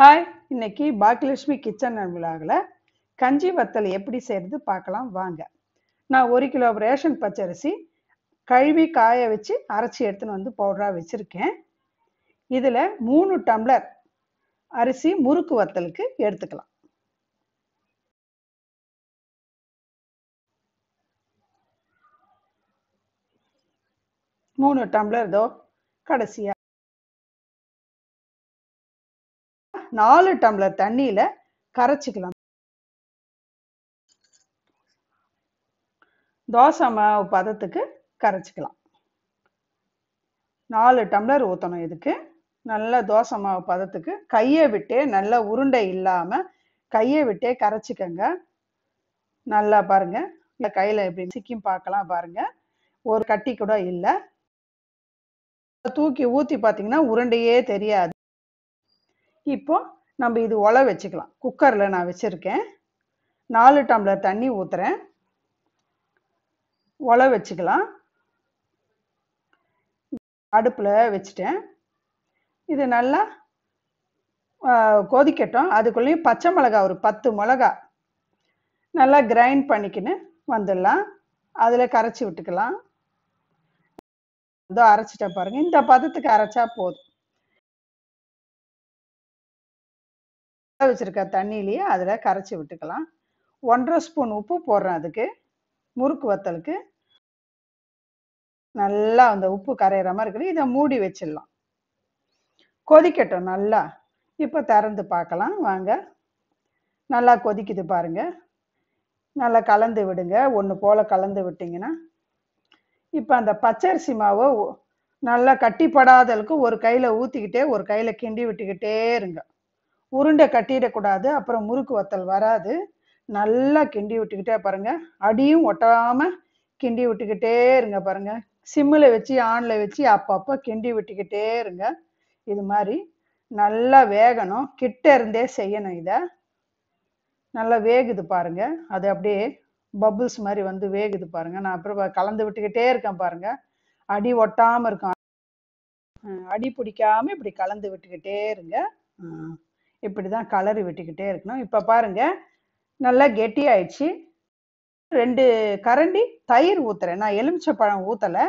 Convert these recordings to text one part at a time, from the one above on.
hi இன்னைக்கு Baakiyalakshmi kitchen விழாவில் கஞ்சி வத்தல் எப்படி செய்யறது பார்க்கலாம் வாங்க நான் ஒரு கிலோ ரேஷன் பச்சரிசி கழுவி காய வச்சு அரைச்சி எடுத்துன்னு வந்து பவுடராக வச்சுருக்கேன் இதில் மூணு டம்ளர் அரிசி முறுக்கு வத்தலுக்கு எடுத்துக்கலாம் மூணு டம்ளர் தோ கடைசியாக நாலு டம்ளர் தண்ணியில் கரைச்சிக்கலாம் தோசை மாவு பதத்துக்கு கரைச்சிக்கலாம் நாலு டம்ளர் ஊற்றணும் இதுக்கு நல்லா தோசை மாவு பதத்துக்கு கையை விட்டே நல்லா உருண்டை இல்லாமல் கையை விட்டே கரைச்சிக்கங்க நல்லா பாருங்க இந்த கையில் எப்படி சிக்கிம் பார்க்கலாம் பாருங்க ஒரு கட்டி கூட இல்லை தூக்கி ஊற்றி பார்த்தீங்கன்னா உருண்டையே தெரியாது இப்போ நம்ம இது ஒலை வச்சுக்கலாம் குக்கரில் நான் வச்சுருக்கேன் நாலு டம்ளர் தண்ணி ஊற்றுறேன் ஒலை வச்சுக்கலாம் அடுப்பில் வச்சுட்டேன் இது நல்லா கொதிக்கட்டும் அதுக்குள்ளேயும் பச்சை மிளகா ஒரு பத்து மிளகா நல்லா கிரைண்ட் பண்ணிக்கின்னு வந்துடலாம் அதில் கரைச்சி விட்டுக்கலாம் இதோ அரைச்சிட்டா பாருங்கள் இந்த பதத்துக்கு அரைச்சா போதும் வச்சுருக்க தண்ணியிலேயே அதில் கரைச்சி விட்டுக்கலாம் ஒன்றரை ஸ்பூன் உப்பு போடுறேன் அதுக்கு முறுக்கு வத்தலுக்கு நல்லா அந்த உப்பு கரையிற மாதிரி இருக்குது இதை மூடி வச்சிடலாம் கொதிக்கட்டும் நல்லா இப்போ திறந்து பார்க்கலாம் வாங்க நல்லா கொதிக்குது பாருங்க நல்லா கலந்து விடுங்க ஒன்று போல் கலந்து விட்டிங்கன்னா இப்போ அந்த பச்சரிசி மாவை நல்லா கட்டிப்படாதலுக்கு ஒரு கையில் ஊற்றிக்கிட்டே ஒரு கையில் கிண்டி விட்டுக்கிட்டே இருங்க உருண்டை கட்டிடக்கூடாது அப்புறம் முறுக்கு வத்தல் வராது நல்லா கிண்டி விட்டுக்கிட்டே பாருங்க அடியும் ஒட்டாமல் கிண்டி விட்டுக்கிட்டே இருங்க பாருங்க சிம்மில் வச்சு ஆனில் வச்சு அப்பப்போ கிண்டி விட்டுக்கிட்டே இருங்க இது மாதிரி நல்லா வேகணும் கிட்ட இருந்தே செய்யணும் இதை நல்லா வேகுது பாருங்க அது அப்படியே பபுள்ஸ் மாதிரி வந்து வேகுது பாருங்க நான் அப்புறம் கலந்து விட்டுக்கிட்டே இருக்கேன் பாருங்க அடி ஒட்டாமல் இருக்கும் அடி பிடிக்காம இப்படி கலந்து விட்டுக்கிட்டே இருங்க இப்படி தான் கலர் விட்டுக்கிட்டே இருக்கணும் இப்போ பாருங்கள் நல்லா கெட்டி ஆயிடுச்சு ரெண்டு கரண்டி தயிர் ஊற்றுறேன் நான் எலுமிச்சை பழம் ஊற்றலை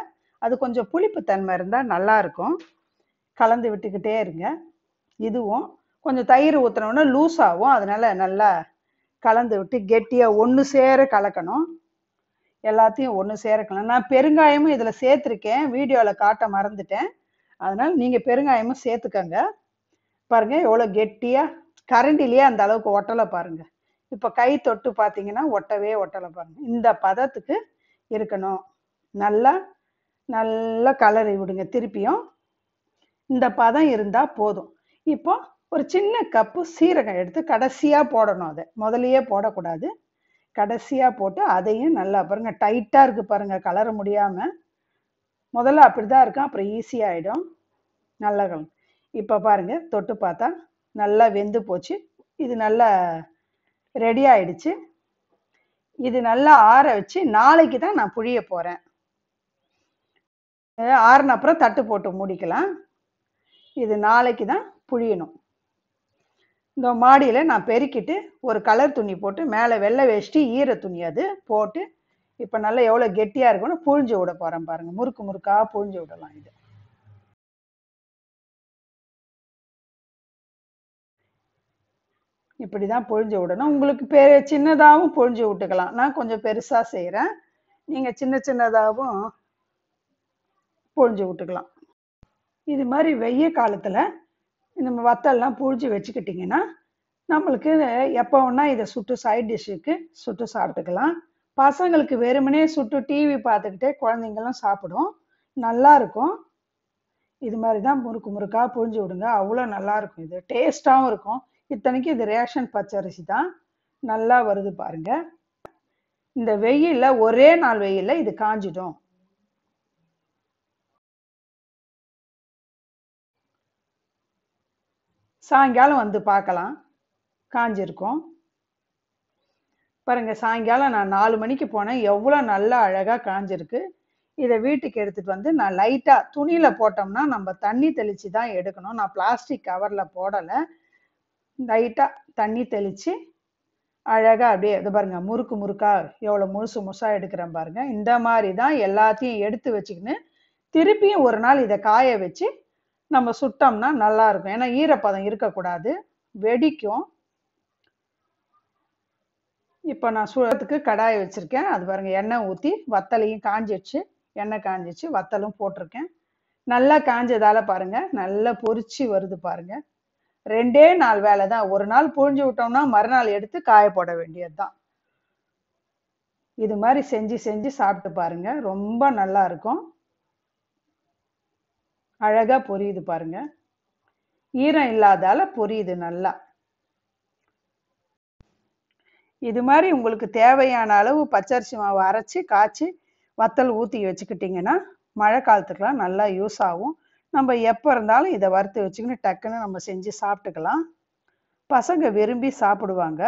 அது கொஞ்சம் புளிப்பு தன்மை இருந்தால் நல்லாயிருக்கும் கலந்து விட்டுக்கிட்டே இருங்க இதுவும் கொஞ்சம் தயிர் ஊற்றினோன்னா லூஸ் ஆகும் அதனால் நல்லா கலந்து விட்டு கெட்டியாக ஒன்று சேர கலக்கணும் எல்லாத்தையும் ஒன்று சேர்க்கணும் நான் பெருங்காயமும் இதில் சேர்த்துருக்கேன் வீடியோவில் காட்ட மறந்துட்டேன் அதனால் நீங்கள் பெருங்காயமும் சேர்த்துக்கங்க பாருங்க எவ்வளோ கெட்டியாக கரண்டிலேயே அந்த அளவுக்கு ஒட்டலை பாருங்க இப்போ கை தொட்டு பார்த்தீங்கன்னா ஒட்டவே ஒட்டலை பாருங்க இந்த பதத்துக்கு இருக்கணும் நல்லா நல்லா கலரி விடுங்க திருப்பியும் இந்த பதம் இருந்தால் போதும் இப்போ ஒரு சின்ன கப்பு சீரகம் எடுத்து கடைசியாக போடணும் அதை முதலையே போடக்கூடாது கடைசியாக போட்டு அதையும் நல்லா பாருங்கள் டைட்டாக இருக்குது பாருங்கள் கலர முடியாமல் முதல்ல அப்படி தான் இருக்கும் அப்புறம் ஈஸியாகிடும் நல்ல கலந்து இப்போ பாருங்கள் தொட்டு பார்த்தா நல்லா வெந்து போச்சு இது நல்லா ரெடி ஆயிடுச்சு இது நல்லா ஆற வச்சு நாளைக்கு தான் நான் புழிய போகிறேன் ஆறின அப்புறம் தட்டு போட்டு முடிக்கலாம் இது நாளைக்கு தான் புழியணும் இந்த மாடியில் நான் பெருக்கிட்டு ஒரு கலர் துணி போட்டு மேலே வெள்ளை வேஷ்டி ஈர துணி அது போட்டு இப்போ நல்லா எவ்வளோ கெட்டியாக இருக்குன்னு புழிஞ்சு விட போகிறேன் பாருங்கள் முறுக்கு முறுக்காக புழிஞ்சு விடலாம் இது இப்படி தான் பொழிஞ்சு விடணும் உங்களுக்கு பெ சின்னதாகவும் பொழிஞ்சு விட்டுக்கலாம் நான் கொஞ்சம் பெருசாக செய்கிறேன் நீங்கள் சின்ன சின்னதாகவும் பொழிஞ்சு விட்டுக்கலாம் இது மாதிரி வெய்ய காலத்தில் இந்த வத்தல்லாம் பொழிஞ்சு வச்சுக்கிட்டிங்கன்னா நம்மளுக்கு எப்போ ஒன்றா இதை சுட்டு சைட் டிஷ்ஷுக்கு சுட்டு சாப்பிட்டுக்கலாம் பசங்களுக்கு வெறுமனே சுட்டு டிவி பார்த்துக்கிட்டே குழந்தைங்களும் சாப்பிடும் நல்லா இருக்கும் இது மாதிரி தான் முறுக்கு முறுக்காக புழிஞ்சு விடுங்க அவ்வளோ நல்லாயிருக்கும் இது டேஸ்ட்டாகவும் இருக்கும் இத்தனைக்கும் இது ரேஷன் பச்சரிசி தான் நல்லா வருது பாருங்க இந்த வெயிலில் ஒரே நாள் வெயிலில் இது காஞ்சிடும் சாயங்காலம் வந்து பார்க்கலாம் காஞ்சிருக்கும் பாருங்க சாயங்காலம் நான் நாலு மணிக்கு போனேன் எவ்வளோ நல்லா அழகாக காஞ்சிருக்கு இதை வீட்டுக்கு எடுத்துட்டு வந்து நான் லைட்டாக துணியில் போட்டோம்னா நம்ம தண்ணி தெளித்து தான் எடுக்கணும் நான் பிளாஸ்டிக் கவரில் போடலை லைட்டாக தண்ணி தெளித்து அழகாக அப்படியே இது பாருங்க முறுக்கு முறுக்கா எவ்வளோ முழுசு முழுசாக எடுக்கிறேன் பாருங்க இந்த மாதிரி தான் எல்லாத்தையும் எடுத்து வச்சுக்கின்னு திருப்பியும் ஒரு நாள் இதை காய வச்சு நம்ம சுட்டோம்னா நல்லா இருக்கும் ஏன்னா ஈரப்பதம் இருக்கக்கூடாது வெடிக்கும் இப்போ நான் சுழத்துக்கு கடாயை வச்சுருக்கேன் அது பாருங்க எண்ணெய் ஊற்றி வத்தலையும் காஞ்சிடுச்சு எண்ணெய் காஞ்சிச்சு வத்தலும் போட்டிருக்கேன் நல்லா காஞ்சதால் பாருங்கள் நல்லா பொறிச்சு வருது பாருங்கள் ரெண்டே நாள் வேலை தான் ஒரு நாள் புழிஞ்சு விட்டோம்னா மறுநாள் எடுத்து காய போட வேண்டியது தான் இது மாதிரி செஞ்சு செஞ்சு சாப்பிட்டு பாருங்க ரொம்ப நல்லா இருக்கும் அழகா பொரியுது பாருங்க ஈரம் இல்லாதால பொரியுது நல்லா இது மாதிரி உங்களுக்கு தேவையான அளவு பச்சரிசி மாவு அரைச்சி காய்ச்சி வத்தல் ஊற்றி வச்சுக்கிட்டிங்கன்னா மழை காலத்துக்கெலாம் நல்லா யூஸ் ஆகும் நம்ம எப்போ இருந்தாலும் இதை வறுத்து வச்சுக்கின்னு டக்குன்னு நம்ம செஞ்சு சாப்பிட்டுக்கலாம் பசங்க விரும்பி சாப்பிடுவாங்க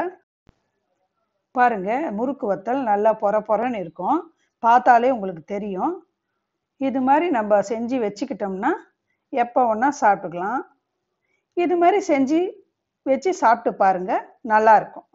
பாருங்க முறுக்கு வத்தல் நல்லா பொற பொறன்னு இருக்கும் பார்த்தாலே உங்களுக்கு தெரியும் இது மாதிரி நம்ம செஞ்சு வச்சுக்கிட்டோம்னா எப்போ ஒன்றா சாப்பிட்டுக்கலாம் இது மாதிரி செஞ்சு வச்சு சாப்பிட்டு பாருங்கள் நல்லாயிருக்கும்